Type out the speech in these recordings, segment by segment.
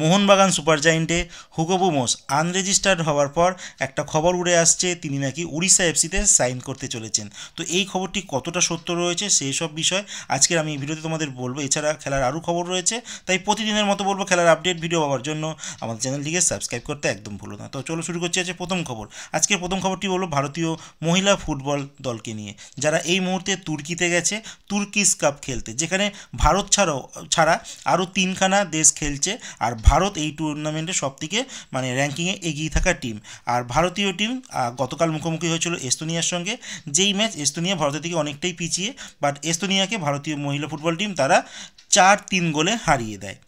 Mohun Bagan super জায়েন্টে Hugo Boumous unregistered হওয়ার পর একটা খবর উড়ে আসছে তিনি নাকি উড়িষ্যা এফসিতে সাইন করতে চলেছেন তো এই খবরটি কতটা সত্য রয়েছে সেই সব বিষয় আজকের আমি এই ভিডিওতে তোমাদের বলবো এছাড়া খেলার আরও খবর রয়েছে তাই প্রতিদিনের মতো বলবো খেলার আপডেট ভিডিও পাওয়ার জন্য আমাদের চ্যানেলটিকে সাবস্ক্রাইব করতে একদম ভুলো না তো চলো শুরু করছি আছে প্রথম খবর আজকের প্রথম খবরটি হলো ভারতীয় মহিলা ফুটবল দলকে নিয়ে যারা এই মুহূর্তে তুর্কিতে গেছে তুর্কিস কাপ খেলতে যেখানে ভারত ছাড়াও ছাড়া আরও তিনখানা দেশ খেলছে আর ভারত এই টুর্নামেন্টে সবথেকে মানে র্যাঙ্কিংয়ে এগিয়ে থাকা টিম আর ভারতীয় টিম গতকাল মুখোমুখি হয়েছিল এস্তোনিয়ার সঙ্গে যেই ম্যাচ এস্তোনিয়া ভারতের থেকে অনেকটাই পিছিয়ে বাট এস্তোনিয়াকে ভারতীয় মহিলা ফুটবল টিম তারা চার তিন গোলে হারিয়ে দেয়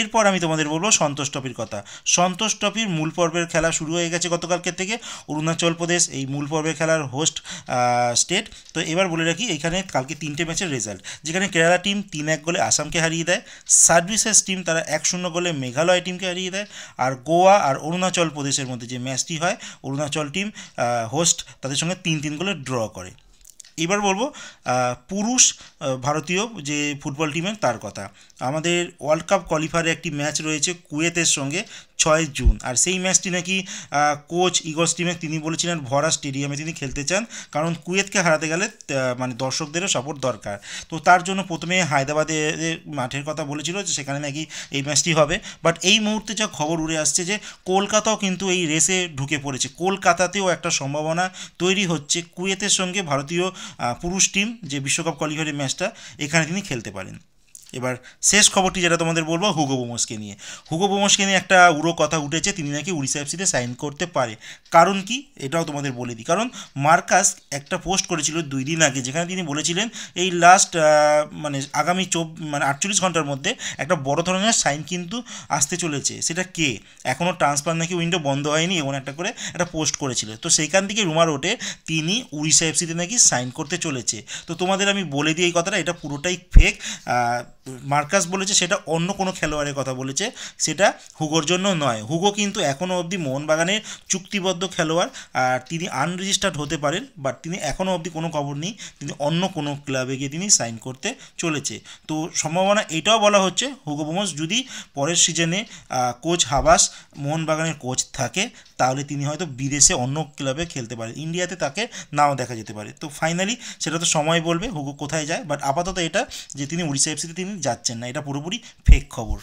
এরপর আমি তোমাদের বলবো সন্তোষ ট্রফির কথা সন্তোষ ট্রফির মূল পর্বের খেলা শুরু হয়ে গেছে গতকালকে থেকে অরুণাচল প্রদেশ এই মূল পর্বের খেলার হোস্ট স্টেট তো এবার বলে রাখি এখানে কালকে তিনটে ম্যাচের রেজাল্ট যেখানে কেরালা টিম তিন এক গোলে আসামকে হারিয়ে দেয় সার্ভিসেস টিম তারা এক শূন্য গোলে মেঘালয় টিমকে হারিয়ে দেয় আর গোয়া আর অরুণাচল প্রদেশের মধ্যে যে ম্যাচটি হয় অরুণাচল টিম হোস্ট তাদের সঙ্গে তিন তিন গোলে ড্র করে এবার বলবো পুরুষ ভারতীয় যে ফুটবল টিমের তার কথা আমাদের ওয়ার্ল্ড কাপ কোয়ালিফায়ারে একটি ম্যাচ রয়েছে কুয়েতের সঙ্গে ছয় জুন আর সেই ম্যাচটি নাকি কোচ ইগস টিমে তিনি বলেছিলেন ভরা স্টেডিয়ামে তিনি খেলতে চান কারণ কুয়েতকে হারাতে গেলে মানে দর্শকদেরও সাপোর্ট দরকার তো তার জন্য প্রথমে হায়দ্রাবাদে মাঠের কথা বলেছিল যে সেখানে নাকি এই ম্যাচটি হবে বাট এই মুহূর্তে যা খবর উড়ে আসছে যে কলকাতাও কিন্তু এই রেসে ঢুকে পড়েছে কলকাতাতেও একটা সম্ভাবনা তৈরি হচ্ছে কুয়েতের সঙ্গে ভারতীয় পুরুষ টিম যে বিশ্বকাপ কোয়ালিফাইড ম্যাচটা এখানে তিনি খেলতে পারেন এবার শেষ খবরটি যেটা তোমাদের বলবো হুগো বোমসকে নিয়ে হুগো বোমসকে নিয়ে একটা উড়ো কথা উঠেছে তিনি নাকি উড়িষ্যা এফসিতে সাইন করতে পারে কারণ কি এটাও তোমাদের বলে দিই কারণ মার্কাস একটা পোস্ট করেছিল দুই দিন আগে যেখানে তিনি বলেছিলেন এই লাস্ট মানে আগামী চব মানে আটচল্লিশ ঘন্টার মধ্যে একটা বড় ধরনের সাইন কিন্তু আসতে চলেছে সেটা কে এখনও ট্রান্সফার নাকি উইন্ডো বন্ধ হয়নি এমন একটা করে একটা পোস্ট করেছিল তো সেইখান থেকে রুমার ওঠে তিনি উড়িষ্যা এফসিতে নাকি সাইন করতে চলেছে তো তোমাদের আমি বলে দিই এই কথাটা এটা পুরোটাই ফেক মার্কাস বলেছে সেটা অন্য কোনো খেলোয়াড়ের কথা বলেছে সেটা হুগোর জন্য নয় হুগো কিন্তু এখনও অবধি মোহনবাগানের চুক্তিবদ্ধ খেলোয়াড় আর তিনি আনরেজিস্টার্ড হতে পারেন বাট তিনি এখনও অবধি কোনো খবর নেই তিনি অন্য কোনো ক্লাবে গিয়ে তিনি সাইন করতে চলেছে তো সম্ভাবনা এটাও বলা হচ্ছে হুগো বোমস যদি পরের সিজনে কোচ হাবাস মোহনবাগানের কোচ থাকে তাহলে তিনি হয়তো বিদেশে অন্য ক্লাবে খেলতে পারে ইন্ডিয়াতে তাকে নাও দেখা যেতে পারে তো ফাইনালি সেটা তো সময় বলবে হুগো কোথায় যায় বাট আপাতত এটা যে তিনি উড়িষ্যা এফসিতে তিনি যাচ্ছেন না এটা পুরোপুরি ফেক খবর